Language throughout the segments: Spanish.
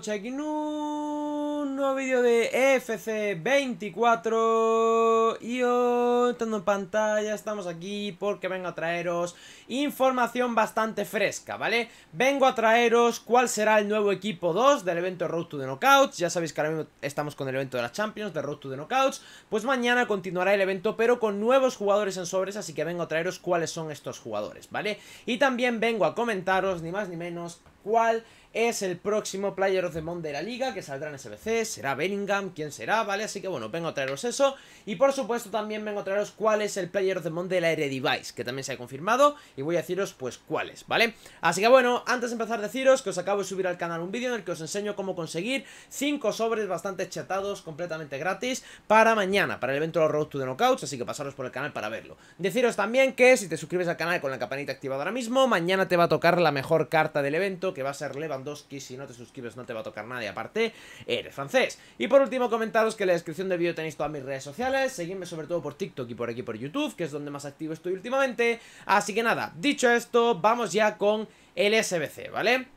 Check un nuevo vídeo de FC24 y hoy, en pantalla, estamos aquí porque vengo a traeros información bastante fresca, ¿vale? Vengo a traeros cuál será el nuevo equipo 2 del evento Road to the Knockouts, ya sabéis que ahora mismo estamos con el evento de las Champions, de Road to the Knockouts, pues mañana continuará el evento pero con nuevos jugadores en sobres, así que vengo a traeros cuáles son estos jugadores, ¿vale? Y también vengo a comentaros, ni más ni menos, cuál es el próximo Player of the Month de la liga, que saldrá en SBC, será Bellingham, quién será, ¿vale? Así que bueno, vengo a traeros eso, y por supuesto también vengo a traeros cuál es el Player of the Month de la R-Device que también se ha confirmado, y voy a deciros pues es ¿vale? Así que bueno, antes de empezar deciros que os acabo de subir al canal un vídeo en el que os enseño cómo conseguir 5 sobres bastante chatados, completamente gratis, para mañana, para el evento de los Road to the Knockouts, así que pasaros por el canal para verlo. Deciros también que si te suscribes al canal con la campanita activada ahora mismo, mañana te va a tocar la mejor carta del evento, que va a ser relevante que Si no te suscribes, no te va a tocar nadie. Aparte, eres francés. Y por último, comentaros que en la descripción del vídeo tenéis todas mis redes sociales. Seguidme sobre todo por TikTok y por aquí por YouTube, que es donde más activo estoy últimamente. Así que nada, dicho esto, vamos ya con el SBC, ¿vale?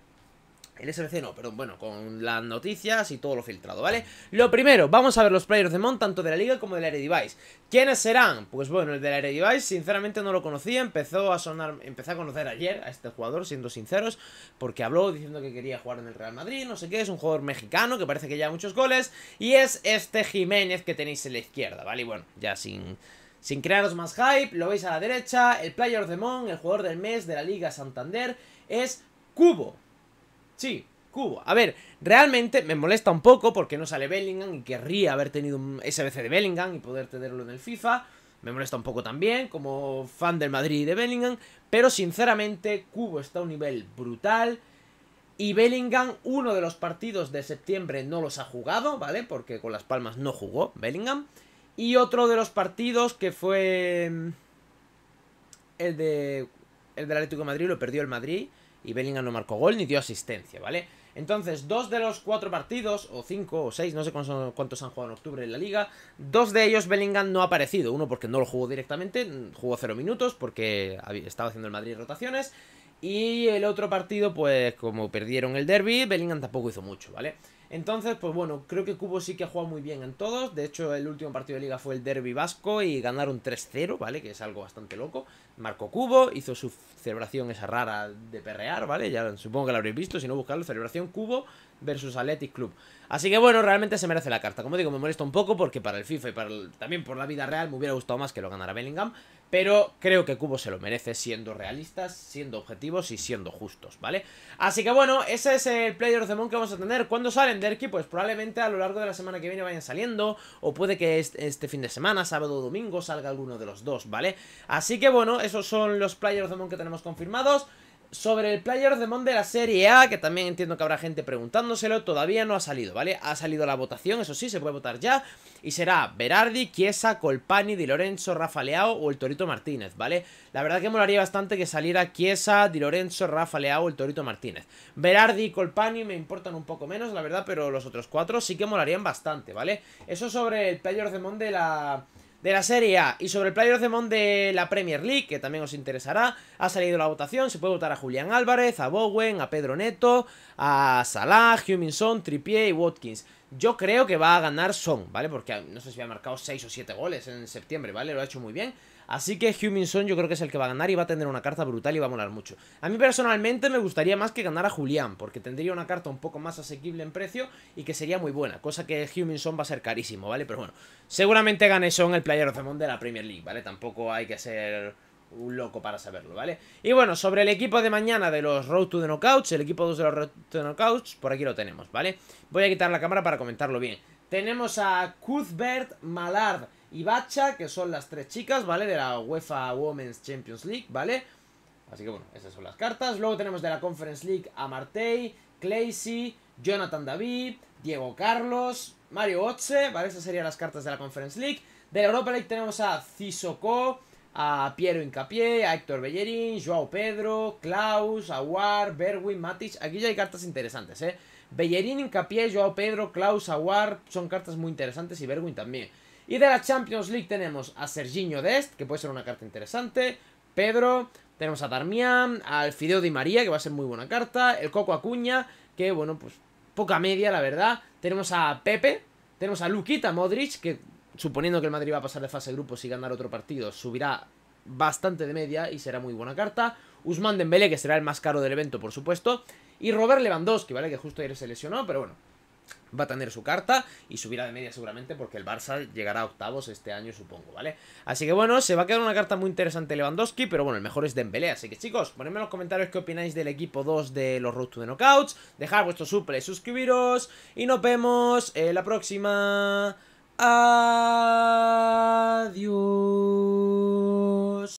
el SBC no, pero bueno, con las noticias y todo lo filtrado, ¿vale? Lo primero, vamos a ver los players de Mon, tanto de la liga como de la device ¿Quiénes serán? Pues bueno, el de la device sinceramente no lo conocía, empezó a sonar, empecé a conocer ayer a este jugador, siendo sinceros, porque habló diciendo que quería jugar en el Real Madrid, no sé qué, es un jugador mexicano que parece que lleva muchos goles, y es este Jiménez que tenéis en la izquierda, ¿vale? Y bueno, ya sin... Sin crearos más hype, lo veis a la derecha, el player de Mon, el jugador del mes de la Liga Santander, es Cubo, Sí, Cubo. A ver, realmente me molesta un poco porque no sale Bellingham y querría haber tenido un SBC de Bellingham y poder tenerlo en el FIFA. Me molesta un poco también, como fan del Madrid y de Bellingham. Pero sinceramente, Cubo está a un nivel brutal. Y Bellingham, uno de los partidos de septiembre no los ha jugado, ¿vale? Porque con Las Palmas no jugó Bellingham. Y otro de los partidos que fue. Mm, el de. El del Atlético Madrid lo perdió el Madrid y Bellingham no marcó gol ni dio asistencia, ¿vale? Entonces, dos de los cuatro partidos, o cinco o seis, no sé cuántos han jugado en octubre en la liga, dos de ellos Bellingham no ha aparecido. Uno porque no lo jugó directamente, jugó cero minutos porque estaba haciendo el Madrid rotaciones. Y el otro partido, pues como perdieron el derby, Bellingham tampoco hizo mucho, ¿vale? Entonces, pues bueno, creo que Cubo sí que ha jugado muy bien en todos. De hecho, el último partido de liga fue el derby vasco y ganaron 3-0, ¿vale? Que es algo bastante loco. Marcó Cubo, hizo su celebración esa rara de perrear, ¿vale? Ya supongo que la habréis visto, si no buscarlo, celebración Cubo versus Athletic Club. Así que bueno, realmente se merece la carta. Como digo, me molesta un poco porque para el FIFA y para también por la vida real me hubiera gustado más que lo ganara Bellingham pero creo que Cubo se lo merece siendo realistas, siendo objetivos y siendo justos, ¿vale? Así que bueno, ese es el Player of the Month que vamos a tener. ¿Cuándo salen, Derky? Pues probablemente a lo largo de la semana que viene vayan saliendo, o puede que este fin de semana, sábado o domingo, salga alguno de los dos, ¿vale? Así que bueno, esos son los Player of the Month que tenemos confirmados sobre el Player of de la Serie A, que también entiendo que habrá gente preguntándoselo, todavía no ha salido, ¿vale? Ha salido la votación, eso sí, se puede votar ya, y será Berardi, Chiesa, Colpani, Di Lorenzo, Rafa Leao o el Torito Martínez, ¿vale? La verdad que molaría bastante que saliera Chiesa, Di Lorenzo, Rafa Leao o el Torito Martínez. Berardi y Colpani me importan un poco menos, la verdad, pero los otros cuatro sí que molarían bastante, ¿vale? Eso sobre el Player of de la de la Serie A y sobre el Player of the Month de la Premier League, que también os interesará. Ha salido la votación, se puede votar a Julián Álvarez, a Bowen, a Pedro Neto, a Salah, Huminson, Trippier y Watkins. Yo creo que va a ganar Son, ¿vale? Porque ah, no sé si ha marcado 6 o 7 goles en septiembre, ¿vale? Lo ha hecho muy bien. Así que Son, yo creo que es el que va a ganar y va a tener una carta brutal y va a molar mucho. A mí personalmente me gustaría más que ganar a Julián, porque tendría una carta un poco más asequible en precio y que sería muy buena, cosa que Son va a ser carísimo, ¿vale? Pero bueno, seguramente gane Son el Player of the de la Premier League, ¿vale? Tampoco hay que ser un loco para saberlo, ¿vale? Y bueno, sobre el equipo de mañana de los Road to the Knockouts, el equipo 2 de los Road to the Knockouts, por aquí lo tenemos, ¿vale? Voy a quitar la cámara para comentarlo bien. Tenemos a Cuthbert, Malard y Bacha, que son las tres chicas, ¿vale? De la UEFA Women's Champions League, ¿vale? Así que bueno, esas son las cartas. Luego tenemos de la Conference League a Martey, Clacy, Jonathan David, Diego Carlos, Mario Otze, ¿vale? Esas serían las cartas de la Conference League. De la Europa League tenemos a Cisoko, a Piero Incapié, a Héctor Bellerín, Joao Pedro, Klaus, Aguar, Berwin, Matic. Aquí ya hay cartas interesantes, ¿eh? Bellerín, Incapié, Joao Pedro, Klaus, Aguar son cartas muy interesantes y Berwin también. Y de la Champions League tenemos a Serginho Dest, que puede ser una carta interesante, Pedro, tenemos a Darmian, al Fideo Di María, que va a ser muy buena carta, el Coco Acuña, que bueno, pues poca media, la verdad. Tenemos a Pepe, tenemos a Luquita Modric, que suponiendo que el Madrid va a pasar de fase de grupos y ganar otro partido, subirá bastante de media y será muy buena carta. Usman Dembélé, que será el más caro del evento, por supuesto. Y Robert Lewandowski, ¿vale? Que justo ayer se lesionó, pero bueno. Va a tener su carta y subirá de media seguramente porque el Barça llegará a octavos este año, supongo, ¿vale? Así que bueno, se va a quedar una carta muy interesante Lewandowski, pero bueno, el mejor es Dembélé. Así que chicos, ponedme en los comentarios qué opináis del equipo 2 de los Road to the Knockouts. Dejad vuestro suple, suscribiros y nos vemos en eh, la próxima... Adiós.